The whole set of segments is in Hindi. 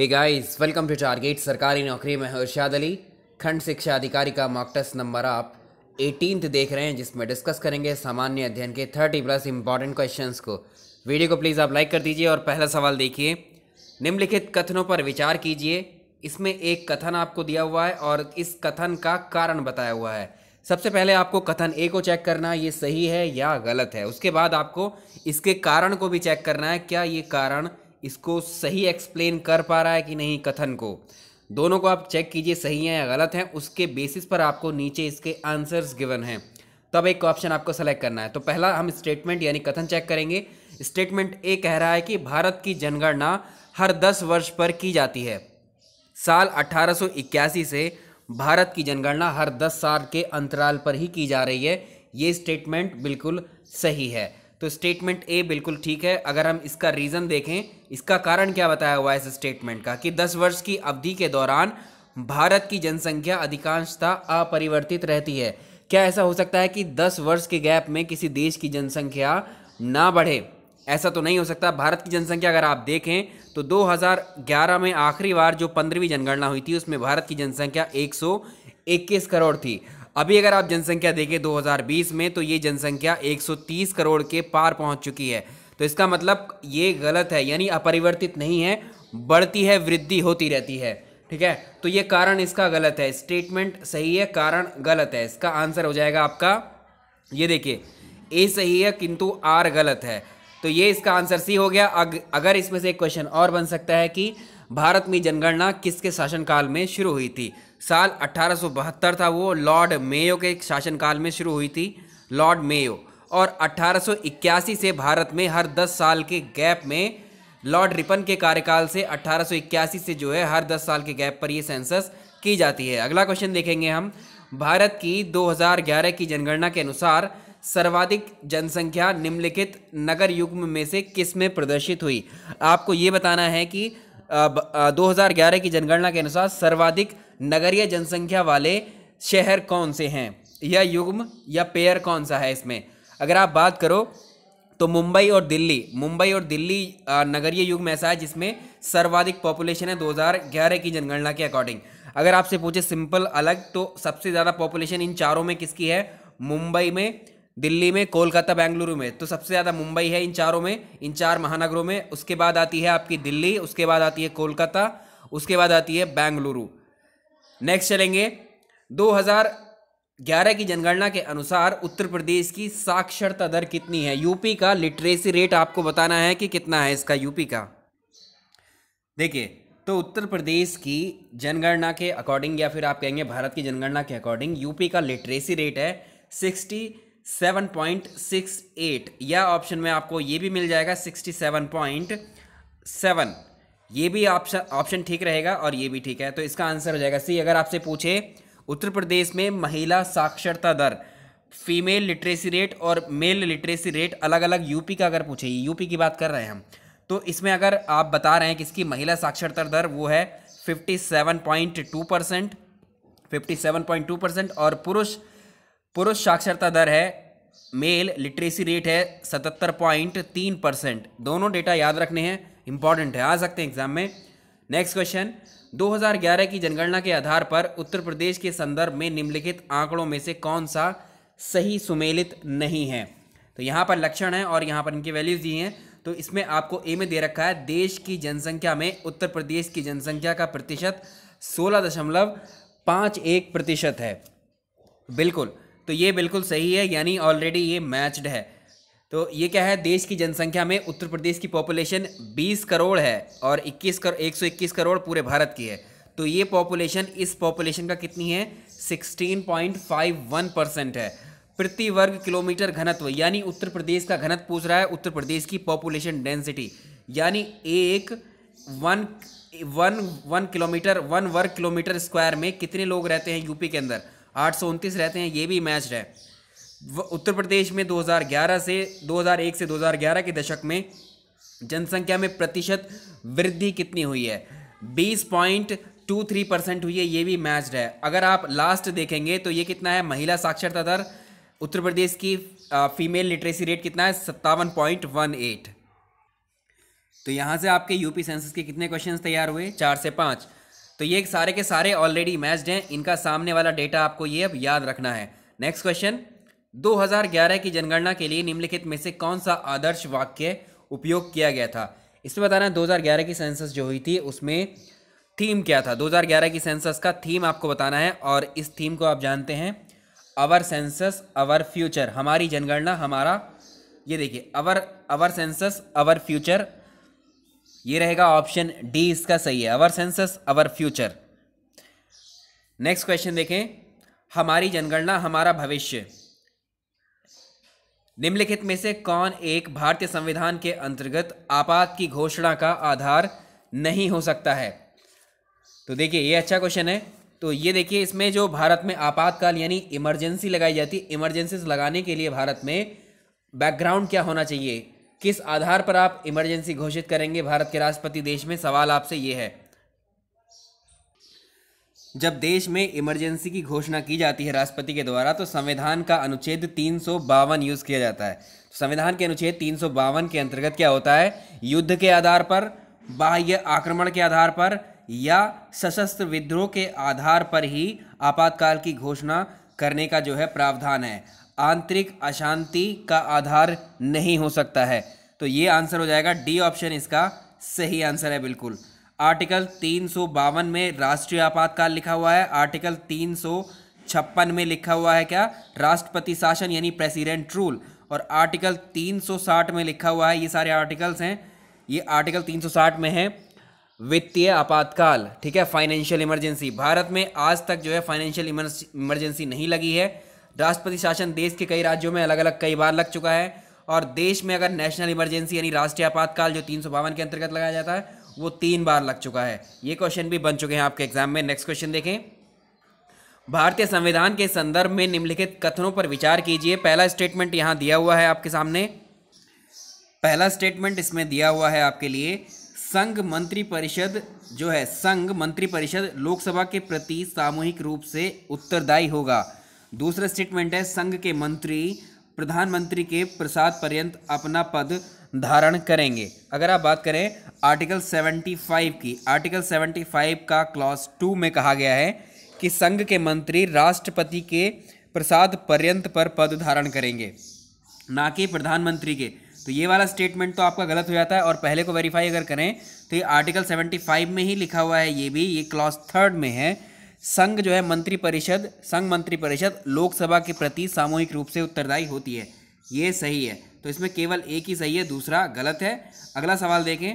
hey guys welcome to target सरकारी नौकरी में इरशाद अली खंड शिक्षा अधिकारी का मॉक टेस्ट नंबर आप एटीनथ देख रहे हैं जिसमें डिस्कस करेंगे सामान्य अध्ययन के थर्टी प्लस इंपॉर्टेंट क्वेश्चंस को वीडियो को प्लीज़ आप लाइक कर दीजिए और पहला सवाल देखिए निम्नलिखित कथनों पर विचार कीजिए इसमें एक कथन आपको दिया हुआ है और इस कथन का कारण बताया हुआ है सबसे पहले आपको कथन ए को चेक करना है ये सही है या गलत है उसके बाद आपको इसके कारण को भी चेक करना है क्या ये कारण इसको सही एक्सप्लेन कर पा रहा है कि नहीं कथन को दोनों को आप चेक कीजिए सही है या गलत है उसके बेसिस पर आपको नीचे इसके आंसर्स गिवन हैं तब एक ऑप्शन आपको सेलेक्ट करना है तो पहला हम स्टेटमेंट यानी कथन चेक करेंगे स्टेटमेंट ए कह रहा है कि भारत की जनगणना हर दस वर्ष पर की जाती है साल 1881 से भारत की जनगणना हर दस साल के अंतराल पर ही की जा रही है ये स्टेटमेंट बिल्कुल सही है तो स्टेटमेंट ए बिल्कुल ठीक है अगर हम इसका रीज़न देखें इसका कारण क्या बताया हुआ है इस स्टेटमेंट का कि 10 वर्ष की अवधि के दौरान भारत की जनसंख्या अधिकांशता अपरिवर्तित रहती है क्या ऐसा हो सकता है कि 10 वर्ष के गैप में किसी देश की जनसंख्या ना बढ़े ऐसा तो नहीं हो सकता भारत की जनसंख्या अगर आप देखें तो 2011 में आखिरी बार जो पंद्रहवीं जनगणना हुई थी उसमें भारत की जनसंख्या 121 करोड़ थी अभी अगर आप जनसंख्या देखें 2020 में तो ये जनसंख्या 130 करोड़ के पार पहुंच चुकी है तो इसका मतलब ये गलत है यानी अपरिवर्तित नहीं है बढ़ती है वृद्धि होती रहती है ठीक है तो ये कारण इसका गलत है स्टेटमेंट सही है कारण गलत है इसका आंसर हो जाएगा आपका ये देखिए ए सही है किंतु आर गलत है तो ये इसका आंसर सी हो गया अग, अगर इसमें से एक क्वेश्चन और बन सकता है कि भारत में जनगणना किसके शासनकाल में शुरू हुई थी साल 1872 था वो लॉर्ड मेयो के शासनकाल में शुरू हुई थी लॉर्ड मेयो और 1881 से भारत में हर 10 साल के गैप में लॉर्ड रिपन के कार्यकाल से 1881 से जो है हर 10 साल के गैप पर ये सेंसस की जाती है अगला क्वेश्चन देखेंगे हम भारत की 2011 की जनगणना के अनुसार सर्वाधिक जनसंख्या निम्नलिखित नगर युग्म में से किस में प्रदर्शित हुई आपको ये बताना है कि 2011 की जनगणना के अनुसार सर्वाधिक नगरीय जनसंख्या वाले शहर कौन से हैं या युग्म या पेयर कौन सा है इसमें अगर आप बात करो तो मुंबई और दिल्ली मुंबई और दिल्ली नगरीय युग में ऐसा है जिसमें सर्वाधिक पॉपुलेशन है 2011 की जनगणना के अकॉर्डिंग अगर आपसे पूछे सिंपल अलग तो सबसे ज़्यादा पॉपुलेशन इन चारों में किसकी है मुंबई में दिल्ली में कोलकाता बेंगलुरु में तो सबसे ज़्यादा मुंबई है इन चारों में इन चार महानगरों में उसके बाद आती है आपकी दिल्ली उसके बाद आती है कोलकाता उसके बाद आती है बेंगलुरु नेक्स्ट चलेंगे 2011 की जनगणना के अनुसार उत्तर प्रदेश की साक्षरता दर कितनी है यूपी का लिटरेसी रेट आपको बताना है कि कितना है इसका यूपी का देखिए तो उत्तर प्रदेश की जनगणना के अकॉर्डिंग या फिर आप कहेंगे भारत की जनगणना के अकॉर्डिंग यूपी का लिटरेसी रेट है sixty seven point six eight या ऑप्शन में आपको ये भी मिल जाएगा सिक्सटी सेवन पॉइंट सेवन ये भी ऑप्शन ऑप्शन ठीक रहेगा और ये भी ठीक है तो इसका आंसर हो जाएगा सी अगर आपसे पूछे उत्तर प्रदेश में महिला साक्षरता दर फीमेल लिटरेसी रेट और मेल लिटरेसी रेट अलग अलग यूपी का अगर पूछे यूपी की बात कर रहे हैं हम तो इसमें अगर आप बता रहे हैं कि इसकी महिला साक्षरता दर वो है fifty seven point two percent fifty seven point two percent और पुरुष पुरुष साक्षरता दर है मेल लिटरेसी रेट है सतहत्तर पॉइंट तीन परसेंट दोनों डेटा याद रखने हैं इंपॉर्टेंट है आ सकते हैं एग्जाम में नेक्स्ट क्वेश्चन 2011 की जनगणना के आधार पर उत्तर प्रदेश के संदर्भ में निम्नलिखित आंकड़ों में से कौन सा सही सुमेलित नहीं है तो यहाँ पर लक्षण है और यहाँ पर इनकी वैल्यूज दी हैं तो इसमें आपको ए में दे रखा है देश की जनसंख्या में उत्तर प्रदेश की जनसंख्या का प्रतिशत सोलह दशमलव पाँच एक प्रतिशत है बिल्कुल तो ये बिल्कुल सही है यानी ऑलरेडी ये मैच्ड है तो ये क्या है देश की जनसंख्या में उत्तर प्रदेश की पॉपुलेशन 20 करोड़ है और 21 करोड़ 121 करोड़ पूरे भारत की है तो ये पॉपुलेशन इस पॉपुलेशन का कितनी है 16.51 परसेंट है प्रति वर्ग किलोमीटर घनत्व यानी उत्तर प्रदेश का घनत्व पूछ रहा है उत्तर प्रदेश की पॉपुलेशन डेंसिटी यानी एक one one one kilometre one वर्ग किलोमीटर स्क्वायर में कितने लोग रहते हैं यूपी के अंदर आठ रहते हैं ये भी मैच है उत्तर प्रदेश में 2011 से 2001 से 2011 के दशक में जनसंख्या में प्रतिशत वृद्धि कितनी हुई है बीस पॉइंट टू थ्री परसेंट हुई है ये भी मैच है अगर आप लास्ट देखेंगे तो ये कितना है महिला साक्षरता दर उत्तर प्रदेश की फीमेल लिटरेसी रेट कितना है सत्तावन पॉइंट वन एट तो यहाँ से आपके यूपी सेंसस के कितने क्वेश्चंस तैयार हुए चार से पाँच तो ये सारे के सारे ऑलरेडी मैच्ड हैं इनका सामने वाला डेटा आपको ये अब याद रखना है नेक्स्ट क्वेश्चन 2011 की जनगणना के लिए निम्नलिखित में से कौन सा आदर्श वाक्य उपयोग किया गया था इसमें बताना 2011 की सेंसस जो हुई थी उसमें थीम क्या था 2011 की सेंसस का थीम आपको बताना है और इस थीम को आप जानते हैं अवर सेंसस अवर फ्यूचर हमारी जनगणना हमारा ये देखिए अवर अवर सेंसस अवर फ्यूचर ये रहेगा ऑप्शन डी इसका सही है our census our future next question देखें हमारी जनगणना हमारा भविष्य निम्नलिखित में से कौन एक भारतीय संविधान के अंतर्गत आपात की घोषणा का आधार नहीं हो सकता है तो देखिए ये अच्छा क्वेश्चन है तो ये देखिए इसमें जो भारत में आपातकाल यानी इमरजेंसी लगाई जाती है इमरजेंसी लगाने के लिए भारत में बैकग्राउंड क्या होना चाहिए किस आधार पर आप इमरजेंसी घोषित करेंगे भारत के राष्ट्रपति देश में सवाल आपसे ये है जब देश में इमरजेंसी की घोषणा की जाती है राष्ट्रपति के द्वारा तो संविधान का अनुच्छेद तीन यूज़ किया जाता है तो संविधान के अनुच्छेद तीन के अंतर्गत क्या होता है युद्ध के आधार पर बाह्य आक्रमण के आधार पर या सशस्त्र विद्रोह के आधार पर ही आपातकाल की घोषणा करने का जो है प्रावधान है आंतरिक अशांति का आधार नहीं हो सकता है तो ये आंसर हो जाएगा डी ऑप्शन इसका सही आंसर है बिल्कुल आर्टिकल तीन में राष्ट्रीय आपातकाल लिखा हुआ है आर्टिकल तीन छप्पन में लिखा हुआ है क्या राष्ट्रपति शासन यानी प्रेसिडेंट रूल और आर्टिकल 360 में लिखा हुआ है ये सारे आर्टिकल्स हैं ये आर्टिकल 360 में है वित्तीय आपातकाल ठीक है फाइनेंशियल इमरजेंसी भारत में आज तक जो है फाइनेंशियल इमरजेंसी नहीं लगी है राष्ट्रपति शासन देश के कई राज्यों में अलग अलग कई बार लग चुका है और देश में अगर नेशनल इमरजेंसी यानी राष्ट्रीय आपातकाल जो तीन के अंतर्गत लगाया जाता है वो तीन बार लग चुका है ये क्वेश्चन भी बन चुके हैं आपके एग्जाम में नेक्स्ट क्वेश्चन देखें भारतीय संविधान के संदर्भ में निम्नलिखित कथनों पर विचार कीजिए पहला स्टेटमेंट यहाँ दिया हुआ है आपके सामने पहला स्टेटमेंट इसमें दिया हुआ है आपके लिए संघ मंत्रिपरिषद परिषद जो है संघ मंत्रिपरिषद परिषद लोकसभा के प्रति सामूहिक रूप से उत्तरदायी होगा दूसरा स्टेटमेंट है संघ के मंत्री प्रधानमंत्री के प्रसाद पर्यंत अपना पद धारण करेंगे अगर आप बात करें आर्टिकल 75 की आर्टिकल 75 का क्लॉज टू में कहा गया है कि संघ के मंत्री राष्ट्रपति के प्रसाद पर्यंत पर पद धारण करेंगे ना कि प्रधानमंत्री के तो ये वाला स्टेटमेंट तो आपका गलत हो जाता है और पहले को वेरीफाई अगर करें तो ये आर्टिकल 75 में ही लिखा हुआ है ये भी ये क्लॉज थर्ड में है संघ जो है मंत्रिपरिषद संघ मंत्रिपरिषद लोकसभा के प्रति सामूहिक रूप से उत्तरदायी होती है ये सही है तो इसमें केवल एक ही सही है दूसरा गलत है अगला सवाल देखें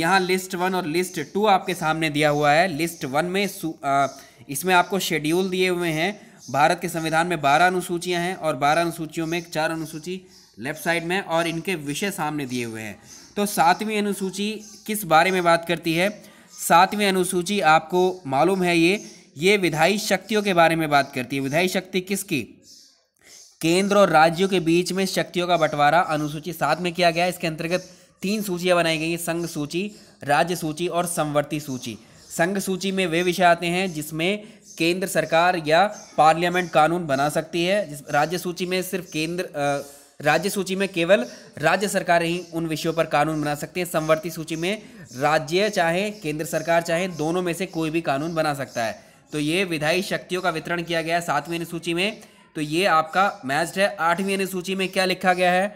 यहाँ लिस्ट वन और लिस्ट टू आपके सामने दिया हुआ है लिस्ट वन में आ, इसमें आपको शेड्यूल दिए हुए हैं भारत के संविधान में बारह अनुसूचियाँ हैं और बारह अनुसूचियों में चार अनुसूची लेफ्ट साइड में और इनके विषय सामने दिए हुए हैं तो सातवीं अनुसूची किस बारे में बात करती है सातवीं अनुसूची आपको मालूम है ये ये विधायी शक्तियों के बारे में बात करती है विधायी शक्ति किसकी केंद्र और राज्यों के बीच में शक्तियों का बंटवारा अनुसूची सात में किया गया इसके अंतर्गत तीन सूचियाँ बनाई गई हैं संघ सूची राज्य सूची और संवर्ती सूची संघ सूची में वे विषय आते हैं जिसमें केंद्र सरकार या पार्लियामेंट कानून बना सकती है जिस राज्य सूची में सिर्फ केंद्र राज्य सूची में केवल राज्य सरकार ही उन विषयों पर कानून बना सकती है संवर्ती सूची में राज्य चाहे केंद्र सरकार चाहे दोनों में से कोई भी कानून बना सकता है तो ये विधायी शक्तियों का वितरण किया गया है सातवीं अनुसूची में तो ये आपका मैच है आठवीं अनुसूची में क्या लिखा गया है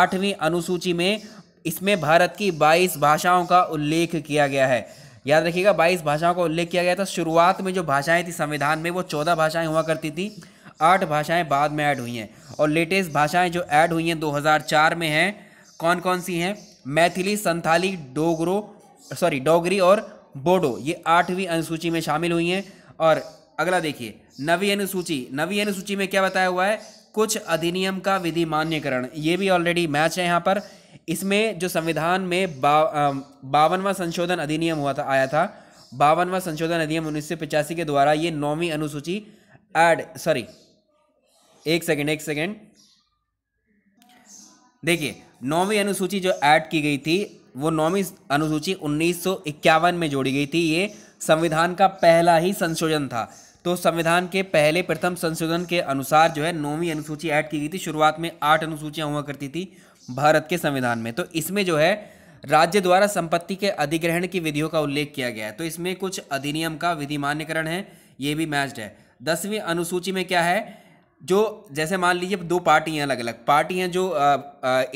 आठवीं अनुसूची में इसमें भारत की बाईस भाषाओं का उल्लेख किया गया है याद रखिएगा बाईस भाषाओं का उल्लेख किया गया था शुरुआत में जो भाषाएं थी संविधान में वो चौदह भाषाएं हुआ करती थी आठ भाषाएं बाद में ऐड हुई हैं और लेटेस्ट भाषाएं जो ऐड हुई हैं 2004 में हैं कौन कौन सी हैं मैथिली संथाली डोगरो सॉरी डोगरी और बोडो ये आठवीं अनुसूची में शामिल हुई हैं और अगला देखिए नवी अनुसूची नवी अनुसूची में क्या बताया हुआ है कुछ अधिनियम का विधि मान्यकरण ये भी ऑलरेडी मैच है यहाँ पर इसमें जो संविधान में बावनवा संशोधन अधिनियम हुआ था आया था बावनवा संशोधन अधिनियम उन्नीस के द्वारा ये नौवीं अनुसूची एड सॉरी एक सेकेंड एक सेकेंड देखिए नौवीं अनुसूची जो ऐड की गई थी वो नौवीं अनुसूची उन्नीस में जोड़ी गई थी ये संविधान का पहला ही संशोधन था तो संविधान के पहले प्रथम संशोधन के अनुसार जो है नौवीं अनुसूची ऐड की गई थी शुरुआत में आठ अनुसूचियां हुआ करती थी भारत के संविधान में तो इसमें जो है राज्य द्वारा संपत्ति के अधिग्रहण की विधियों का उल्लेख किया गया है तो इसमें कुछ अधिनियम का विधि मान्यकरण है ये भी मैच्ड है दसवीं अनुसूची में क्या है जो जैसे मान लीजिए दो पार्टी हैं अलग अलग पार्टी हैं जो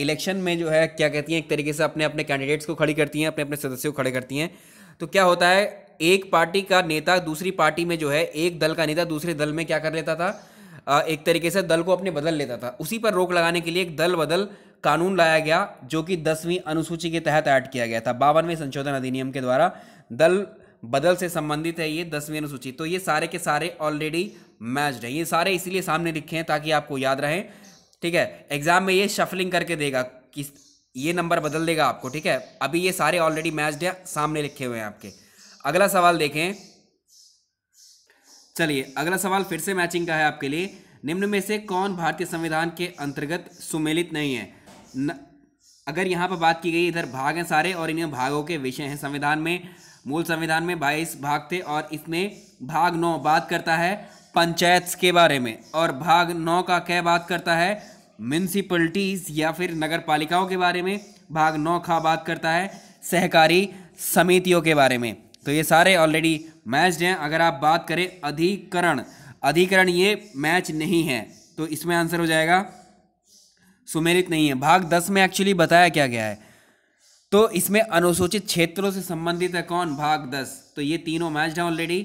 इलेक्शन में जो है क्या कहती हैं एक तरीके से अपने अपने कैंडिडेट्स को खड़ी करती हैं अपने अपने सदस्यों को खड़े करती हैं तो क्या होता है एक पार्टी का नेता दूसरी पार्टी में जो है एक दल का नेता दूसरे दल में क्या कर लेता था एक तरीके से दल को अपने बदल लेता था उसी पर रोक लगाने के लिए एक दल बदल कानून लाया गया जो कि दसवीं अनुसूची के तहत ऐड किया गया था बावनवें संशोधन अधिनियम के द्वारा दल बदल से संबंधित है ये दसवीं अनुसूची तो ये सारे के सारे ऑलरेडी मैच्ड है ये सारे इसीलिए सामने लिखे हैं ताकि आपको याद रहें ठीक है एग्जाम में ये शफलिंग करके देगा किस ये नंबर बदल देगा आपको ठीक है अभी ये सारे ऑलरेडी मैच्ड है सामने लिखे हुए हैं आपके अगला सवाल देखें चलिए अगला सवाल फिर से मैचिंग का है आपके लिए निम्न में से कौन भारतीय संविधान के अंतर्गत सुमेलित नहीं है न, अगर यहाँ पर बात की गई इधर भाग हैं सारे और इन्हें भागों के विषय हैं संविधान में मूल संविधान में बाईस भाग थे और इसमें भाग नौ बात करता है पंचायत के बारे में और भाग नौ का क्या बात करता है म्यूनसिपलिटीज़ या फिर नगर पालिकाओं के बारे में भाग नौ का बात करता है सहकारी समितियों के बारे में तो ये सारे ऑलरेडी मैच्ड हैं अगर आप बात करें अधिकरण अधिकरण ये मैच नहीं है तो इसमें आंसर हो जाएगा सुमेरित नहीं है भाग दस में एक्चुअली बताया क्या गया है तो इसमें अनुसूचित क्षेत्रों से संबंधित है कौन भाग दस तो ये तीनों मैच हैं ऑलरेडी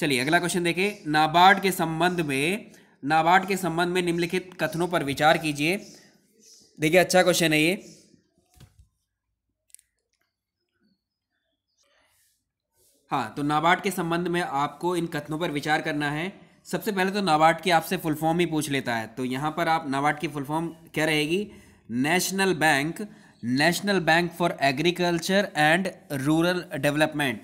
चलिए अगला क्वेश्चन देखिए नाबार्ड के संबंध में नाबार्ड के संबंध में निम्नलिखित कथनों पर विचार कीजिए देखिए अच्छा क्वेश्चन है ये हाँ तो नाबार्ड के संबंध में आपको इन कथनों पर विचार करना है सबसे पहले तो नाबार्ड की आपसे फुल फॉर्म ही पूछ लेता है तो यहाँ पर आप नाबार्ड की फुल फॉर्म क्या रहेगी national bank national bank for agriculture and rural development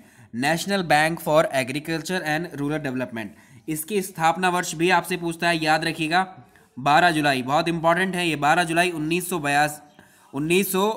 national bank for agriculture and rural development इसकी स्थापना वर्ष भी आपसे पूछता है याद रखिएगा 12 जुलाई बहुत इंपॉर्टेंट है ये 12 जुलाई उन्नीस सौ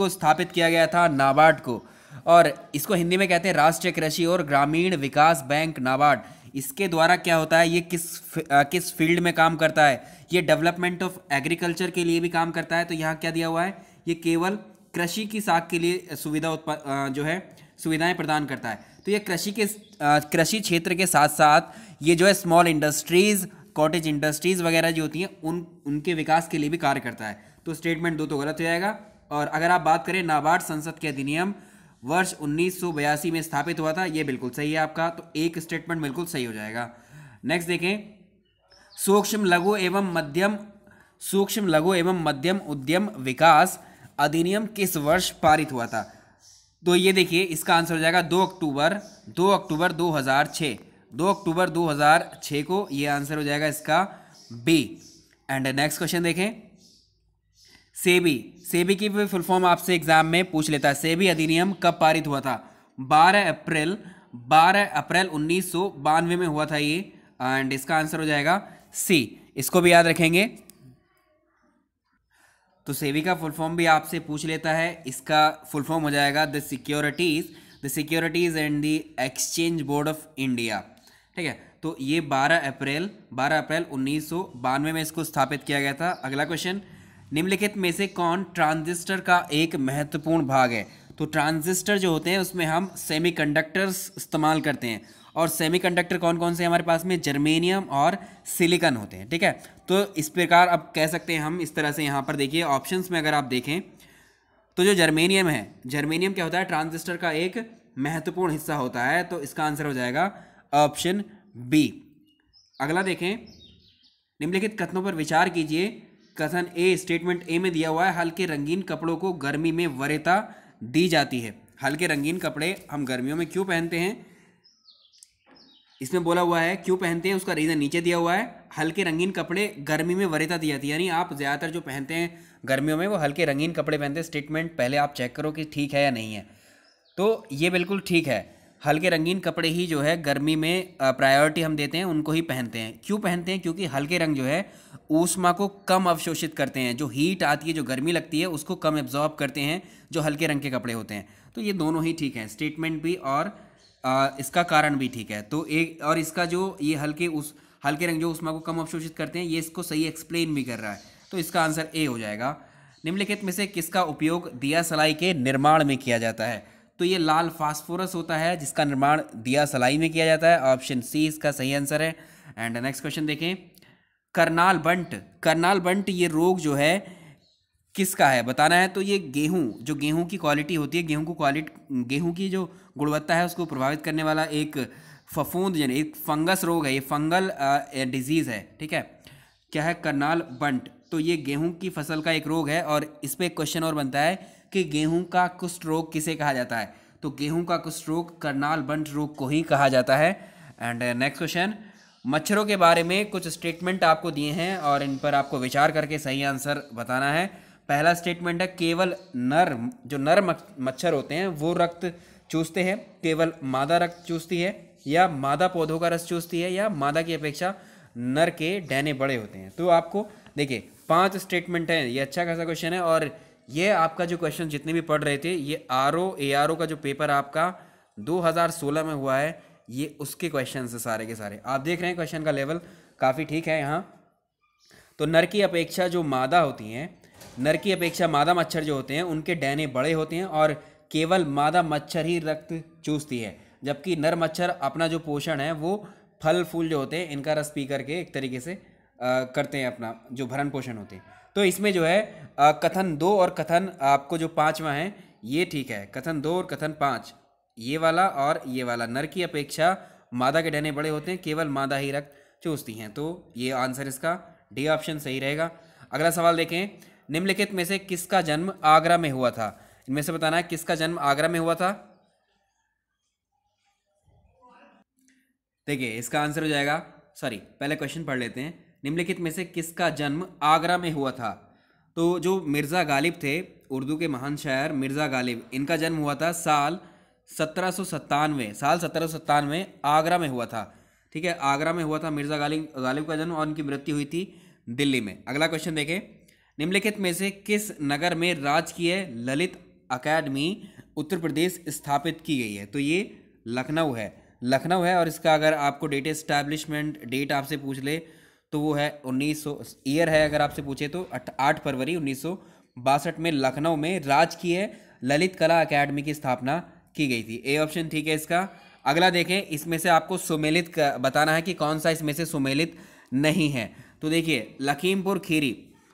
को स्थापित किया गया था नाबार्ड को और इसको हिंदी में कहते हैं राष्ट्रीय कृषि और ग्रामीण विकास बैंक नाबार्ड इसके द्वारा क्या होता है ये किस आ, किस फील्ड में काम करता है ये डेवलपमेंट ऑफ एग्रीकल्चर के लिए भी काम करता है तो यहाँ क्या दिया हुआ है ये केवल कृषि की साख के लिए सुविधा उत्पाद जो है सुविधाएं प्रदान करता है तो ये कृषि के कृषि क्षेत्र के साथ साथ ये जो है स्मॉल इंडस्ट्रीज़ कॉटेज इंडस्ट्रीज़ वगैरह जो होती हैं उन उनके विकास के लिए भी कार्य करता है तो स्टेटमेंट दो तो गलत हो जाएगा और अगर आप बात करें नाबार्ड संसद के अधिनियम वर्ष उन्नीस में स्थापित हुआ था ये बिल्कुल सही है आपका तो एक स्टेटमेंट बिल्कुल सही हो जाएगा नेक्स्ट देखें सूक्ष्म लघु एवं मध्यम सूक्ष्म लघु एवं मध्यम उद्यम विकास अधिनियम किस वर्ष पारित हुआ था तो ये देखिए इसका आंसर हो जाएगा दो अक्टूबर दो अक्टूबर 2006 दो अक्टूबर 2006 को ये आंसर हो जाएगा इसका बी एंड नेक्स्ट क्वेश्चन देखें सेबी सेबी की भी फुल फॉर्म आपसे एग्जाम में पूछ लेता है सेबी अधिनियम कब पारित हुआ था 12 अप्रैल 12 अप्रैल उन्नीस में हुआ था ये एंड इसका आंसर हो जाएगा सी इसको भी याद रखेंगे तो सेबी का फुल फॉर्म भी आपसे पूछ लेता है इसका फुल फॉर्म हो जाएगा the securities the securities and the exchange board of India ठीक है तो ये 12 अप्रैल 12 अप्रैल उन्नीस में इसको स्थापित किया गया था अगला क्वेश्चन निम्नलिखित में से कौन ट्रांजिस्टर का एक महत्वपूर्ण भाग है तो ट्रांजिस्टर जो होते हैं उसमें हम सेमीकंडक्टर्स इस्तेमाल करते हैं और सेमीकंडक्टर कौन कौन से हमारे पास में जर्मेनियम और सिलिकन होते हैं ठीक है तो इस प्रकार अब कह सकते हैं हम इस तरह से यहाँ पर देखिए ऑप्शंस में अगर आप देखें तो जो जर्मेनियम है जर्मेनियम क्या होता है ट्रांजिस्टर का एक महत्वपूर्ण हिस्सा होता है तो इसका आंसर हो जाएगा ऑप्शन बी अगला देखें निम्नलिखित कथनों पर विचार कीजिए कथन ए स्टेटमेंट ए में दिया हुआ है हल्के रंगीन कपड़ों को गर्मी में वरेता दी जाती है हल्के रंगीन कपड़े हम गर्मियों में क्यों पहनते हैं इसमें बोला हुआ है क्यों पहनते हैं उसका रीज़न नीचे दिया हुआ है हल्के रंगीन कपड़े गर्मी में वरेता दी जाती है यानी आप ज़्यादातर जो पहनते हैं गर्मियों में वो हल्के रंगीन कपड़े पहनते हैं स्टेटमेंट पहले आप चेक करो कि ठीक है या नहीं है तो ये बिल्कुल ठीक है हल्के रंगीन कपड़े ही जो है गर्मी में प्रायोरिटी हम देते हैं उनको ही पहनते हैं क्यों पहनते हैं क्योंकि हल्के रंग जो है ऊष्मा को कम अवशोषित करते हैं जो हीट आती है जो गर्मी लगती है उसको कम एब्जॉर्ब करते हैं जो हल्के रंग के कपड़े होते हैं तो ये दोनों ही ठीक हैं स्टेटमेंट भी और आ, इसका कारण भी ठीक है तो एक और इसका जो ये हल्के उस हल्के रंग जो उष्मा को कम अवशोषित करते हैं ये इसको सही एक्सप्लेन भी कर रहा है तो इसका आंसर ए हो जाएगा निम्नलिखित में से किसका उपयोग दिया सलाई के निर्माण में किया जाता है तो ये लाल फास्फोरस होता है जिसका निर्माण दिया सलाई में किया जाता है ऑप्शन सी इसका सही आंसर है एंड नेक्स्ट क्वेश्चन देखें करनाल बंट करनाल बंट ये रोग जो है किसका है बताना है तो ये गेहूं जो गेहूं की क्वालिटी होती है गेहूं को क्वालिटी गेहूं की जो गुणवत्ता है उसको प्रभावित करने वाला एक फफूंद यानी एक फंगस रोग है ये फंगल डिजीज़ है ठीक है क्या है करनाल बंट तो ये गेहूं की फसल का एक रोग है और इस पर क्वेश्चन और बनता है कि गेहूं का कुष्ठ रोग किसे कहा जाता है तो गेहूं का कुष्ठ रोग करनाल बंट रोग को ही कहा जाता है एंड नेक्स्ट क्वेश्चन मच्छरों के बारे में कुछ स्टेटमेंट आपको दिए हैं और इन पर आपको विचार करके सही आंसर बताना है पहला स्टेटमेंट है केवल नर जो नर मच्छर होते हैं वो रक्त चूसते हैं केवल मादा रक्त चूसती है या मादा पौधों का रस चूसती है या मादा की अपेक्षा नर के डैने बड़े होते हैं तो आपको देखिए पांच स्टेटमेंट हैं ये अच्छा खासा क्वेश्चन है और ये आपका जो क्वेश्चन जितने भी पढ़ रहे थे ये R O A R O का जो पेपर आपका 2016 में हुआ है ये उसके क्वेश्चन है सारे के सारे आप देख रहे हैं क्वेश्चन का लेवल काफ़ी ठीक है यहाँ तो नर की अपेक्षा जो मादा होती हैं नर की अपेक्षा मादा मच्छर जो होते हैं उनके डैने बड़े होते हैं और केवल मादा मच्छर ही रक्त चूसती है जबकि नर मच्छर अपना जो पोषण है वो फल फूल जो होते हैं इनका रस पी करके एक तरीके से आ, करते हैं अपना जो भरण पोषण होते हैं तो इसमें जो है आ, कथन दो और कथन आपको जो पाँचवा है ये ठीक है कथन दो और कथन पाँच ये वाला और ये वाला नर की अपेक्षा मादा के डहने बड़े होते हैं केवल मादा ही रक्त चूसती हैं तो ये आंसर इसका डी ऑप्शन सही रहेगा अगला सवाल देखें निम्नलिखित में से किसका जन्म आगरा में हुआ था इनमें से बताना है किसका जन्म आगरा में हुआ था देखिए इसका आंसर हो जाएगा सॉरी पहले क्वेश्चन पढ़ लेते हैं निम्नलिखित में से किसका जन्म आगरा में हुआ था तो जो मिर्ज़ा गालिब थे उर्दू के महान शायर मिर्ज़ा गालिब इनका जन्म हुआ था साल सत्रह साल सत्रह आगरा में हुआ था ठीक है आगरा में हुआ था मिर्ज़ा गालिब गालिब का जन्म और उनकी मृत्यु हुई थी दिल्ली में अगला क्वेश्चन देखें निम्नलिखित में से किस नगर में राजकीय ललित अकेडमी उत्तर प्रदेश स्थापित की गई है तो ये लखनऊ है लखनऊ है और इसका अगर आपको डेट एस्टैब्लिशमेंट डेट आपसे पूछ ले तो वो है 1900 ईयर है अगर आपसे पूछे तो आठ फरवरी उन्नीस में लखनऊ में राजकीय ललित कला अकेडमी की स्थापना की गई थी ए ऑप्शन ठीक है इसका अगला देखें इसमें से आपको सुमेलित बताना है कि कौन सा इसमें से सुमेलित नहीं है तो देखिए लखीमपुर खीरी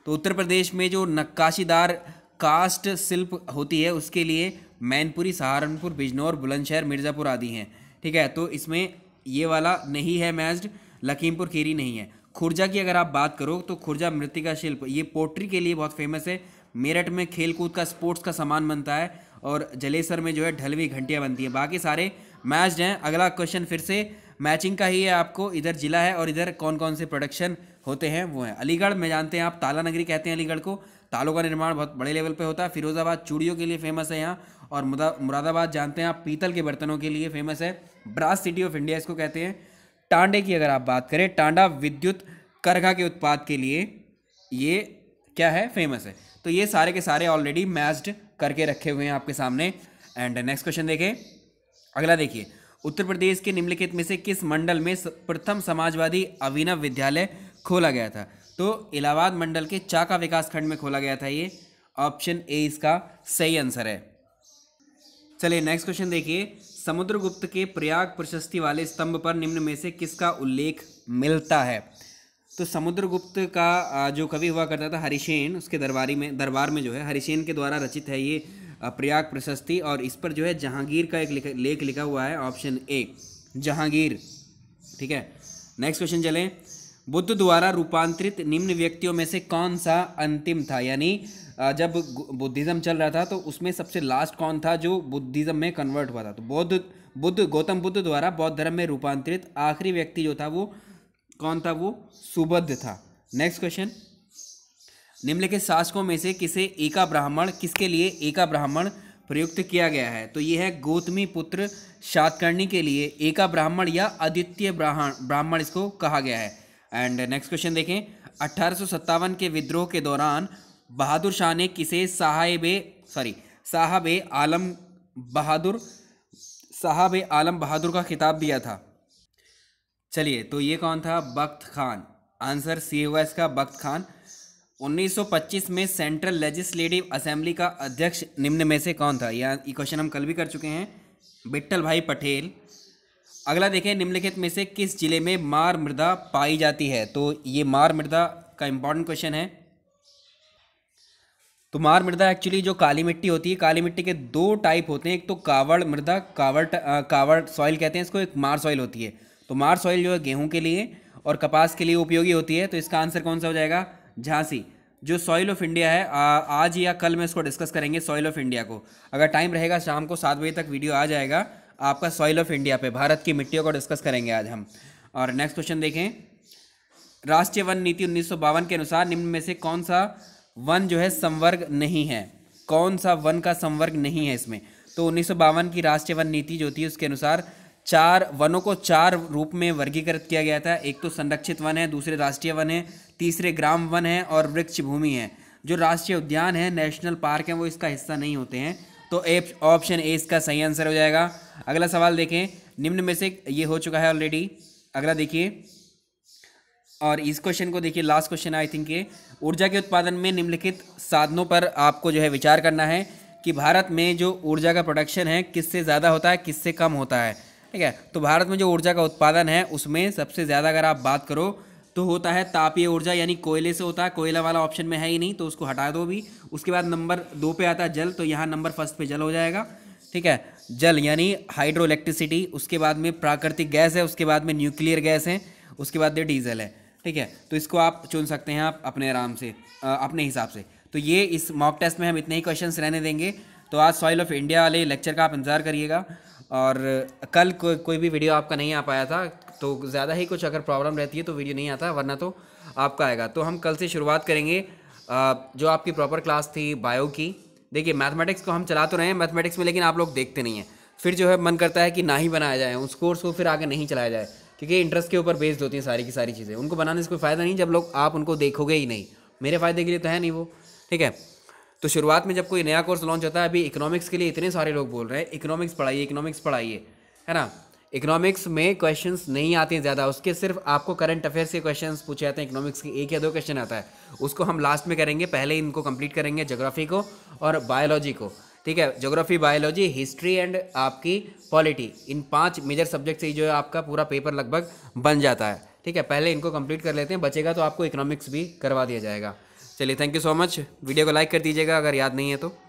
तो उत्तर प्रदेश में जो नक्काशीदार कास्ट शिल्प होती है उसके लिए मैनपुरी सहारनपुर बिजनौर बुलंदशहर मिर्ज़ापुर आदि हैं ठीक है तो इसमें ये वाला नहीं है मैच्ड लखीमपुर खीरी नहीं है खुर्जा की अगर आप बात करो तो खुर्जा मृतिका शिल्प ये पोट्री के लिए बहुत फेमस है मेरठ में खेलकूद का स्पोर्ट्स का सामान बनता है और जलेसर में जो है ढलवी घंटियाँ बनती हैं बाकी सारे मैच हैं अगला क्वेश्चन फिर से मैचिंग का ही है आपको इधर जिला है और इधर कौन कौन से प्रोडक्शन होते हैं वो हैं अलीगढ़ में जानते हैं आप ताला नगरी कहते हैं अलीगढ़ को तालों का निर्माण बहुत बड़े लेवल पे होता है फिरोजाबाद चूड़ियों के लिए फेमस है यहाँ और मुरादाबाद जानते हैं आप पीतल के बर्तनों के लिए फेमस है ब्रास सिटी ऑफ इंडिया इसको कहते हैं टांडे की अगर आप बात करें टांडा विद्युत करघा के उत्पाद के लिए ये क्या है फेमस है तो ये सारे के सारे ऑलरेडी मैच्ड करके रखे हुए हैं आपके सामने एंड नेक्स्ट क्वेश्चन देखें अगला देखिए उत्तर प्रदेश के निम्नलिखित में से किस मंडल में प्रथम समाजवादी अभिनव विद्यालय खोला गया था तो इलाहाबाद मंडल के चाका विकास खंड में खोला गया था ये ऑप्शन ए इसका सही आंसर है चलिए नेक्स्ट क्वेश्चन देखिए समुद्रगुप्त के प्रयाग प्रशस्ति वाले स्तंभ पर निम्न में से किसका उल्लेख मिलता है तो समुद्रगुप्त का जो कवि हुआ करता था हरिशेन उसके दरबारी में दरबार में जो है हरिशेन के द्वारा रचित है ये प्रयाग प्रशस्ति और इस पर जो है जहांगीर का एक लेख, लिखा हुआ है ऑप्शन ए जहांगीर ठीक है नेक्स्ट क्वेश्चन चलें बुद्ध द्वारा रूपांतरित निम्न व्यक्तियों में से कौन सा अंतिम था यानी जब बुद्धिज़्म चल रहा था तो उसमें सबसे लास्ट कौन था जो बुद्धिज़्म में कन्वर्ट हुआ था तो बौद्ध बुद्ध गौतम बुद्ध द्वारा बौद्ध धर्म में रूपांतरित आखिरी व्यक्ति जो था वो कौन था वो सुबद्ध था नेक्स्ट क्वेश्चन निम्नलिखित शासकों में से किसे एका ब्राह्मण किसके लिए एका ब्राह्मण प्रयुक्त किया गया है तो ये है गौतमी पुत्र सातकर्णी के लिए एका ब्राह्मण या अद्वितीय ब्राह्मण इसको कहा गया है एंड नेक्स्ट क्वेश्चन देखें अट्ठारह के विद्रोह के दौरान बहादुर शाह ने किसे साहेब सॉरी साहब आलम बहादुर साहब आलम बहादुर का खिताब दिया था चलिए तो ये कौन था बख्त खान आंसर सी ओ एस का बख्त खान 1925 में सेंट्रल लेजिस्लेटिव असेंबली का अध्यक्ष निम्न में से कौन था यह क्वेश्चन हम कल भी कर चुके हैं बिट्टल भाई पटेल अगला देखें निम्नलिखित में से किस जिले में मार मृदा पाई जाती है तो ये मार मृदा का इम्पॉर्टेंट क्वेश्चन है तो मार मृदा एक्चुअली जो काली मिट्टी होती है काली मिट्टी के दो टाइप होते हैं एक तो कावड़ मृदा कावड़ कावड़ सॉइल कहते हैं इसको एक मार सॉइल होती है तो मार सॉइल जो है गेहूं के लिए और कपास के लिए उपयोगी होती है तो इसका आंसर कौन सा हो जाएगा झांसी जो सॉइल ऑफ इंडिया है आ, आज या कल में इसको डिस्कस करेंगे सॉइल ऑफ इंडिया को अगर टाइम रहेगा शाम को सात बजे तक वीडियो आ जाएगा आपका सॉइल ऑफ इंडिया पे भारत की मिट्टियों को डिस्कस करेंगे आज हम और नेक्स्ट क्वेश्चन देखें राष्ट्रीय वन नीति उन्नीस के अनुसार निम्न में से कौन सा वन जो है संवर्ग नहीं है कौन सा वन का संवर्ग नहीं है इसमें तो उन्नीस की राष्ट्रीय वन नीति जो थी उसके अनुसार चार वनों को चार रूप में वर्गीकृत किया गया था एक तो संरक्षित वन है दूसरे राष्ट्रीय वन है तीसरे ग्राम वन है और वृक्ष भूमि है जो राष्ट्रीय उद्यान है नेशनल पार्क है वो इसका हिस्सा नहीं होते हैं तो ऑप्शन ए इसका सही आंसर हो जाएगा अगला सवाल देखें निम्न में से ये हो चुका है ऑलरेडी अगला देखिए और इस क्वेश्चन को देखिए लास्ट क्वेश्चन आई थिंक ये ऊर्जा के उत्पादन में निम्नलिखित साधनों पर आपको जो है विचार करना है कि भारत में जो ऊर्जा का प्रोडक्शन है किससे ज़्यादा होता है किससे कम होता है ठीक है तो भारत में जो ऊर्जा का उत्पादन है उसमें सबसे ज़्यादा अगर आप बात करो तो होता है तापीय ऊर्जा यानी कोयले से होता है कोयला वाला ऑप्शन में है ही नहीं तो उसको हटा दो भी उसके बाद नंबर दो पे आता है जल तो यहाँ नंबर फर्स्ट पे जल हो जाएगा ठीक है जल यानी हाइड्रो इलेक्ट्रिसिटी उसके बाद में प्राकृतिक गैस है उसके बाद में न्यूक्लियर गैस है उसके बाद में डीजल है ठीक है तो इसको आप चुन सकते हैं आप अपने आराम से अपने हिसाब से तो ये इस मॉक टेस्ट में हम इतने ही क्वेश्चन रहने देंगे तो आज सॉइल ऑफ इंडिया वाले लेक्चर का आप इंतज़ार करिएगा और कल को, कोई भी वीडियो आपका नहीं आ पाया था तो ज़्यादा ही कुछ अगर प्रॉब्लम रहती है तो वीडियो नहीं आता वरना तो आपका आएगा तो हम कल से शुरुआत करेंगे जो आपकी प्रॉपर क्लास थी बायो की देखिए मैथमेटिक्स को हम चला तो रहे हैं मैथमेटिक्स में लेकिन आप लोग देखते नहीं हैं फिर जो है मन करता है कि ना ही बनाया जाए उस कोर्स को फिर आगे नहीं चलाया जाए क्योंकि इंटरेस्ट के ऊपर बेस्ड होती हैं सारी की सारी चीज़ें उनको बनाने से कोई फ़ायदा नहीं जब लोग आप उनको देखोगे ही नहीं मेरे फ़ायदे के लिए तो है नहीं वो ठीक है तो शुरुआत में जब कोई नया कोर्स लॉन्च होता है अभी इकोनॉमिक्स के लिए इतने सारे लोग बोल रहे हैं इकोनॉमिक्स पढ़ाइए इकोनॉमिक्स पढ़ाइए है ना इकोनॉमिक्स में क्वेश्चंस नहीं आते हैं ज़्यादा उसके सिर्फ आपको करंट अफेयर्स के क्वेश्चंस पूछे जाते हैं इकोनॉमिक्स के एक या दो क्वेश्चन आता है उसको हम लास्ट में करेंगे पहले इनको कंप्लीट करेंगे जोग्राफी को और बायोलॉजी को ठीक है जोग्राफी बायोलॉजी हिस्ट्री एंड आपकी पॉलिटी इन पाँच मेजर सब्जेक्ट से ही जो है आपका पूरा पेपर लगभग बन जाता है ठीक है पहले इनको कंप्लीट कर लेते हैं बचेगा तो आपको इकोनॉमिक्स भी करवा दिया जाएगा चलिए thank you so much video को लाइक कर दीजिएगा अगर याद नहीं है तो